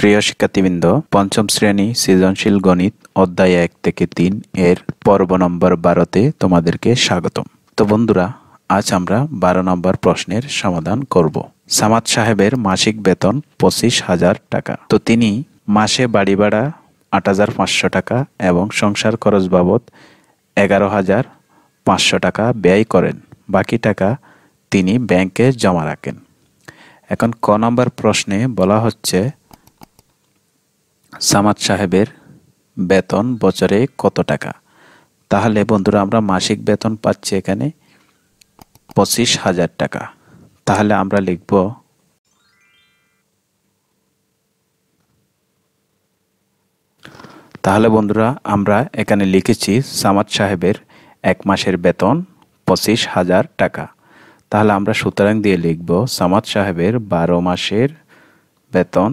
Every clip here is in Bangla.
প্রিয় শিক্ষার্থীবৃন্দ পঞ্চম শ্রেণী সৃজনশীল গণিত অধ্যায় এক থেকে তিন এর পর্ব নম্বর বারোতে তোমাদেরকে স্বাগতম তো বন্ধুরা আজ আমরা বারো নম্বর প্রশ্নের সমাধান করব সামাদ সাহেবের মাসিক বেতন পঁচিশ হাজার টাকা তো তিনি মাসে বাড়ি ভাড়া আট হাজার পাঁচশো টাকা এবং সংসার খরচ বাবদ এগারো হাজার পাঁচশো টাকা ব্যয় করেন বাকি টাকা তিনি ব্যাংকে জমা রাখেন এখন ক নম্বর প্রশ্নে বলা হচ্ছে সামাদ সাহেবের বেতন বছরে কত টাকা তাহলে বন্ধুরা আমরা মাসিক বেতন পাচ্ছি এখানে পঁচিশ হাজার টাকা তাহলে আমরা লিখব তাহলে বন্ধুরা আমরা এখানে লিখেছি সামাদ সাহেবের এক মাসের বেতন পঁচিশ হাজার টাকা তাহলে আমরা সুতরাং দিয়ে লিখব সামাদ সাহেবের বারো মাসের বেতন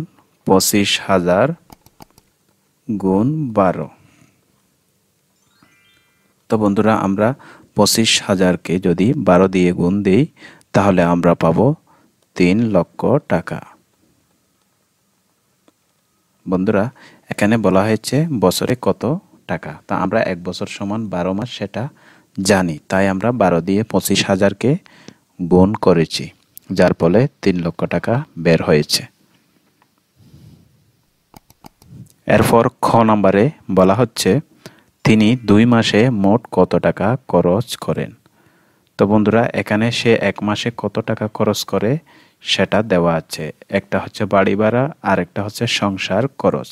পঁচিশ হাজার গুণ বারো তো বন্ধুরা আমরা পঁচিশ হাজারকে যদি বারো দিয়ে গুণ দিই তাহলে আমরা পাব তিন লক্ষ টাকা বন্ধুরা এখানে বলা হয়েছে বছরে কত টাকা তা আমরা এক বছর সমান বারো মাস সেটা জানি তাই আমরা বারো দিয়ে পঁচিশ হাজারকে গুণ করেছি যার ফলে তিন লক্ষ টাকা বের হয়েছে এরপর খ নাম্বারে বলা হচ্ছে তিনি দুই মাসে মোট কত টাকা খরচ করেন তো বন্ধুরা এখানে সে এক মাসে কত টাকা খরচ করে সেটা দেওয়া আছে একটা হচ্ছে বাড়ি ভাড়া আর একটা হচ্ছে সংসার খরচ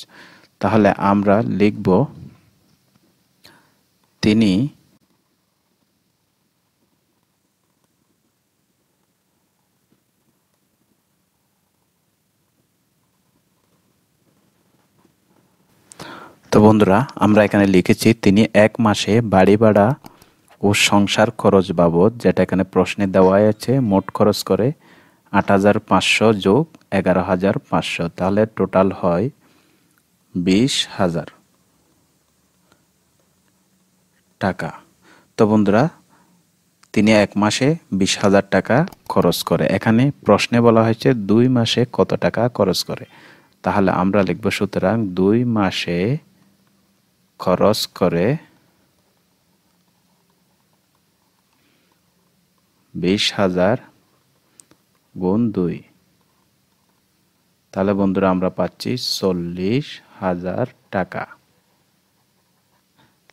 তাহলে আমরা লিখব তিনি তো বন্ধুরা আমরা এখানে লিখেছি তিনি এক মাসে বাড়ি ভাড়া ও সংসার খরচ বাবদ যেটা এখানে প্রশ্নে দেওয়া আছে মোট খরচ করে আট হাজার পাঁচশো যোগ এগারো হাজার পাঁচশো তাহলে টোটাল হয় বিশ হাজার টাকা তো বন্ধুরা তিনি এক মাসে বিশ হাজার টাকা খরচ করে এখানে প্রশ্নে বলা হয়েছে দুই মাসে কত টাকা খরচ করে তাহলে আমরা লিখব সুতরাং দুই মাসে খরচ করে বিশ হাজার গুণ দুই তাহলে বন্ধুরা আমরা পাচ্ছি চল্লিশ হাজার টাকা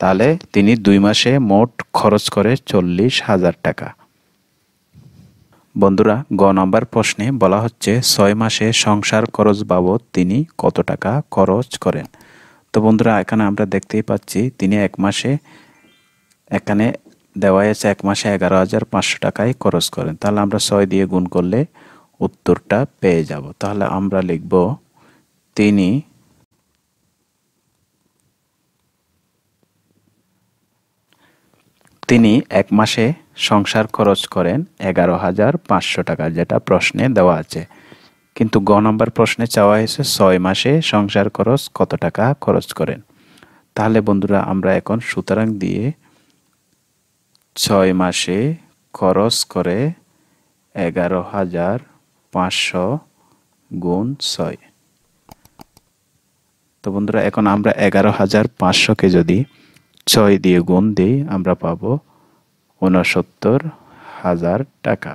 তাহলে তিনি দুই মাসে মোট খরচ করে চল্লিশ হাজার টাকা বন্ধুরা গ নম্বর প্রশ্নে বলা হচ্ছে ছয় মাসে সংসার খরচ বাবদ তিনি কত টাকা খরচ করেন তো বন্ধুরা এখানে আমরা দেখতেই পাচ্ছি তিনি এক মাসে এখানে দেওয়া আছে এক মাসে এগারো হাজার পাঁচশো টাকায় খরচ করেন তাহলে আমরা ছয় দিয়ে গুণ করলে উত্তরটা পেয়ে যাব তাহলে আমরা লিখব তিনি তিনি এক মাসে সংসার খরচ করেন এগারো হাজার পাঁচশো টাকা যেটা প্রশ্নে দেওয়া আছে কিন্তু গ নম্বর প্রশ্নে চাওয়া হয়েছে ছয় মাসে সংসার খরচ কত টাকা খরচ করেন তাহলে বন্ধুরা আমরা এখন সুতরাং দিয়ে ছয় মাসে খরচ করে এগারো হাজার পাঁচশো গুণ ছয় তো বন্ধুরা এখন আমরা এগারো হাজার পাঁচশোকে যদি ছয় দিয়ে গুণ দিই আমরা পাবো ঊনসত্তর হাজার টাকা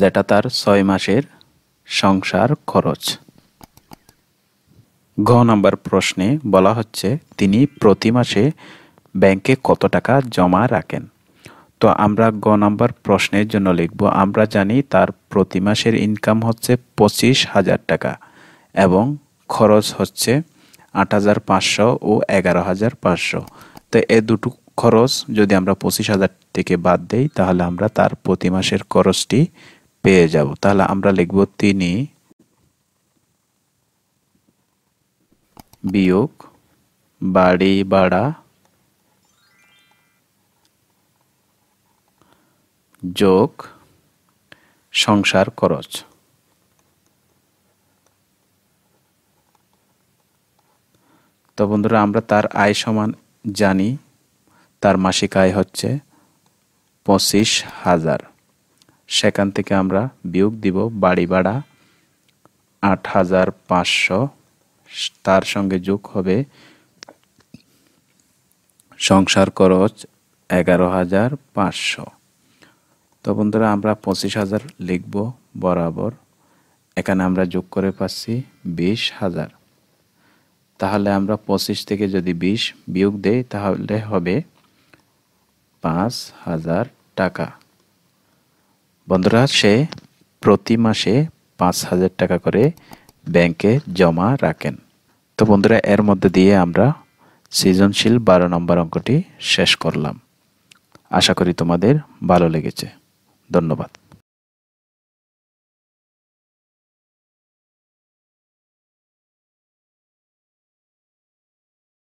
যেটা তার ছয় মাসের সংসার খরচ ঘ নম্বর প্রশ্নে বলা হচ্ছে তিনি প্রতি মাসে ব্যাংকে কত টাকা জমা রাখেন তো আমরা গ নম্বর প্রশ্নের জন্য লিখব আমরা জানি তার প্রতি মাসের ইনকাম হচ্ছে পঁচিশ হাজার টাকা এবং খরচ হচ্ছে আট হাজার পাঁচশো ও এগারো হাজার পাঁচশো তো এ দুটো খরচ যদি আমরা পঁচিশ হাজার থেকে বাদ দেই তাহলে আমরা তার প্রতি মাসের খরচটি পেয়ে যাব তাহলে আমরা লিখব তিনি বিয়োগ বাড়ি ভাড়া যোগ সংসার খরচ তো বন্ধুরা আমরা তার আয় সমান জানি তার মাসিক আয় হচ্ছে পঁচিশ হাজার সেখান থেকে আমরা বিয়োগ দিব বাড়ি ভাড়া আট হাজার পাঁচশো তার সঙ্গে যোগ হবে সংসার খরচ এগারো হাজার পাঁচশো তো বন্ধুরা আমরা পঁচিশ হাজার লিখব বরাবর এখানে আমরা যোগ করে পাচ্ছি বিশ হাজার তাহলে আমরা পঁচিশ থেকে যদি বিশ বিয়োগ দেই তাহলে হবে পাঁচ হাজার টাকা বন্ধুরা সে প্রতি মাসে পাঁচ হাজার টাকা করে ব্যাংকে জমা রাখেন তো বন্ধুরা এর মধ্যে দিয়ে আমরা সৃজনশীল বারো নম্বর অঙ্কটি শেষ করলাম আশা করি তোমাদের ভালো লেগেছে ধন্যবাদ